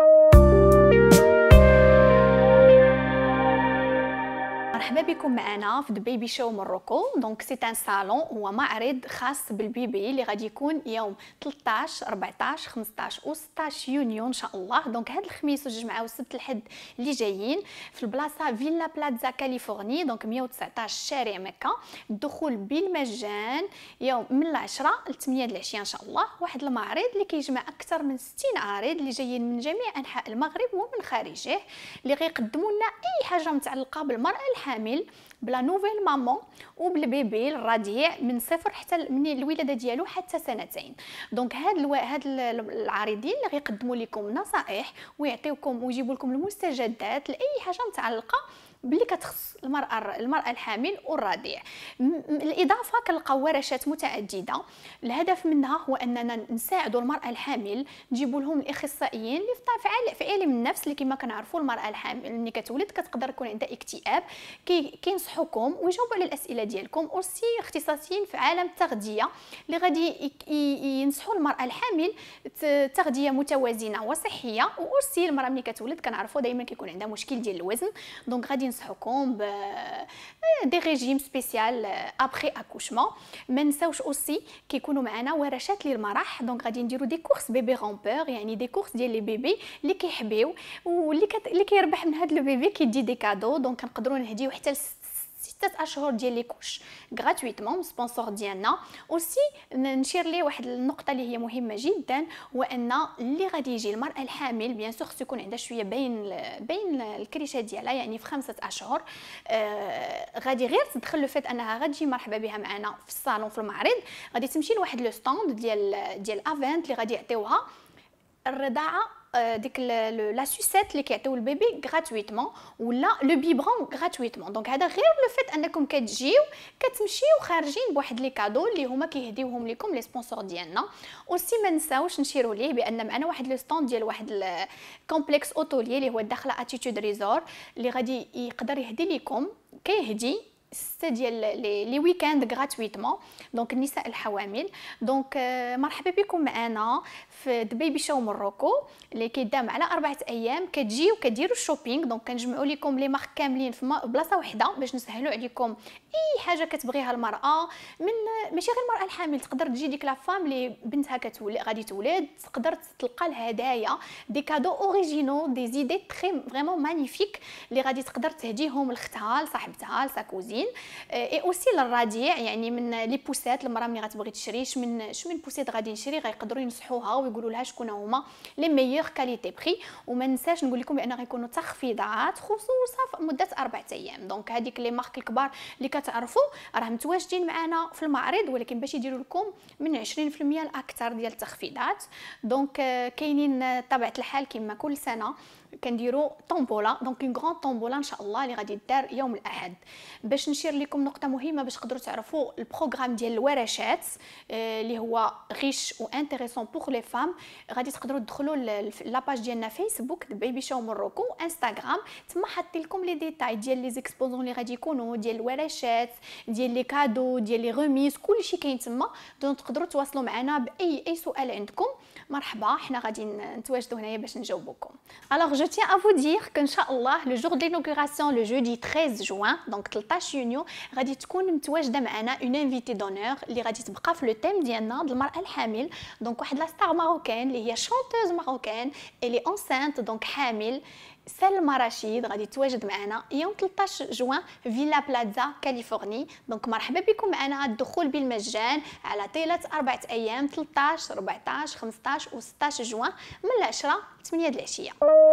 you مرحبا بكم معنا في بيبي شو مروكو دونك سي ان صالون هو معرض خاص بالبيبي اللي غادي يكون يوم 13 14 15 و 16 يونيو ان شاء الله دونك هذا الخميس والجمعه والسبت الحد اللي جايين في البلاصه فيلا بلازا كاليفورني دونك 119 شارع مكه الدخول بالمجان يوم من 10 ل 8 د العشيه ان شاء الله واحد المعرض اللي كيجمع اكثر من 60 عارض اللي جايين من جميع انحاء المغرب ومن خارجه اللي غيقدموا لنا اي حاجه متعلقه بالمراه الحامل الحامل بلا نوفيل مامون وبالبيبي الرضيع من صفر حتى من الولاده ديالو حتى سنتين دونك هاد الو... هاد العارضين اللي غيقدموا لكم نصائح ويعطيوكم ويجيبوا لكم المستجدات لاي حاجه متعلقه باللي كتخص المراه المراه الحامل والرضيع الاضافه كنلقاو ورشات متعدده الهدف منها هو اننا نساعدوا المراه الحامل نجيبوا لهم الاخصائيين اللي في في علم النفس اللي كما كنعرفوا المراه الحامل ملي كتولد كتقدر يكون عندها اكتئاب كينصحوكم كي ويجاوبوا على الاسئله ديالكم اوسي اختصاصيين في عالم التغذيه اللي غادي ينصحوا المراه الحامل تغذيه متوازنه وصحيه واوسي المراه ملي كتولد كنعرفوا دائما كيكون عندها مشكل ديال الوزن دونك غادي ننصحكم ب دي ريجيم سبيسيال ابري اكوشمون ما نساوش اوسي كيكونوا معنا ورشات للمرح دونك غادي نديروا دي كورس بيبي غومبور يعني دي كورس ديال لي بيبي اللي كيحبيو واللي كت... اللي كيربح من هذا بيبي كيدي دي كادو دونك نقدروا نهديو حتى لست ستة اشهر ديال لي كوش غراتويتمون سبونسور ديالنا اوسي نشير ليه واحد النقطه اللي هي مهمه جدا هو ان اللي غادي يجي المراه الحامل بيان سوغ تكون عندها شويه بين بين الكريشه ديالها يعني في خمسه اشهر آه غادي غير تدخل لو فات انها غتجي مرحبا بها معنا في الصالون في المعرض غادي تمشي لواحد لو ستوند ديال ديال افنت اللي غادي يعطيوها الرضاعه ديك لا سوسيت اللي كيعطيو البيبي غراتويتمون ولا لو بيبرون غراتويتمون دونك هذا غير لو فيت انكم كتجيو كتمشيو خارجين بواحد لي كادو اللي هما كيهديوهم لكم لي سبونسور ديالنا اوسي ما نساوش نشيروا ليه بان معنا واحد لو ستاند ديال واحد كومبلكس اوتولي اللي هو الداخله اتيتود ريزور اللي غادي يقدر يهدي لكم كيهدي سته ديال لي ويكاند غراتويتمون دونك النساء الحوامل دونك مرحبا بكم معنا في دبيبي شو مروكو اللي كيدام على اربعه ايام كتجي وكديروا الشوبينغ دونك كنجمعوا لكم لي مارك كاملين في بلاصه وحده باش نسهلوا عليكم اي حاجه كتبغيها المراه من ماشي غير المراه الحامل تقدر تجي ديك لا فام اللي بنتها كتولي غادي تولد تقدر تلقى الهدايا دي كادو اوريجينو دي زيدي تري فريمون مانيفيك اللي غادي تقدر تهديهم لختها لصاحبتها لسا كوزين المستهلكين اي اوسي للرضيع يعني من لي بوسات المراه ملي غتبغي تشري شمن شمن بوسات غادي نشري غيقدروا ينصحوها ويقولوا لها شكون هما لي ميور كاليتي بري وما ننساش نقول لكم بان غيكونوا تخفيضات خصوصا في مده اربع ايام دونك هذيك لي مارك الكبار اللي كتعرفوا راه متواجدين معنا في المعرض ولكن باش يديروا لكم من 20% لاكثر ديال التخفيضات دونك آه، كاينين طبيعه الحال كما كل سنه كنديروا طومبولا دونك اون غران طومبولا ان شاء الله اللي غادي دار يوم الاحد باش نشير لكم نقطه مهمه باش تقدروا تعرفوا البروغرام ديال الورشات آه، اللي هو غيش انتريسون بوغ لي فام غادي تقدروا تدخلوا لاباج ديالنا فيسبوك بيبي شاو مروكو انستغرام تما حاطين لكم لي ديتاي ديال لي زيكسبوزون اللي غادي يكونوا ديال الورشات ديال لي كادو ديال لي ريميز كلشي كاين تما دونك تقدروا تواصلوا معنا باي اي سؤال عندكم مرحبا حنا غادي نتواجدوا هنايا باش نجاوبوكم الوغ Je tiens à vous dire qu'Inch'Allah, le jour de l'inauguration, le jeudi 13 juin, donc 13 juin, غادي تكون متواجده معنا une invitée d'honneur qui غادي تبقى في لو al ديالنا المراه الحامل star marocaine, لا ستار marocaine, اللي هي enceinte, donc hamil, اونسانت دونك حامل سلمى رشيد غادي 13 معنا يوم 13 Californie. Donc بلازا كاليفورني دونك مرحبا بكم معنا الدخول بالمجان على طيله 4 ايام 13 14 15 ou 16 juin. من 10 8 de العشيه